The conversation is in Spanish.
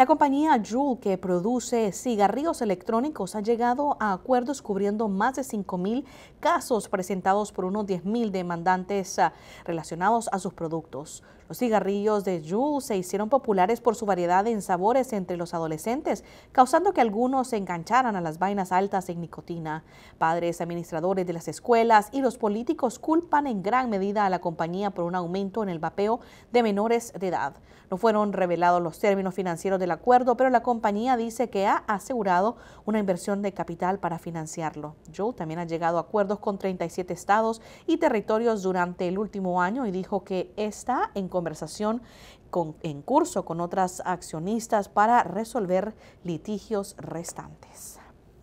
La compañía Juul, que produce cigarrillos electrónicos, ha llegado a acuerdos cubriendo más de 5.000 casos presentados por unos 10.000 demandantes ah, relacionados a sus productos. Los cigarrillos de Juul se hicieron populares por su variedad en sabores entre los adolescentes, causando que algunos se engancharan a las vainas altas en nicotina. Padres, administradores de las escuelas y los políticos culpan en gran medida a la compañía por un aumento en el vapeo de menores de edad. No fueron revelados los términos financieros de acuerdo, pero la compañía dice que ha asegurado una inversión de capital para financiarlo. Joe también ha llegado a acuerdos con 37 estados y territorios durante el último año y dijo que está en conversación en curso con otras accionistas para resolver litigios restantes.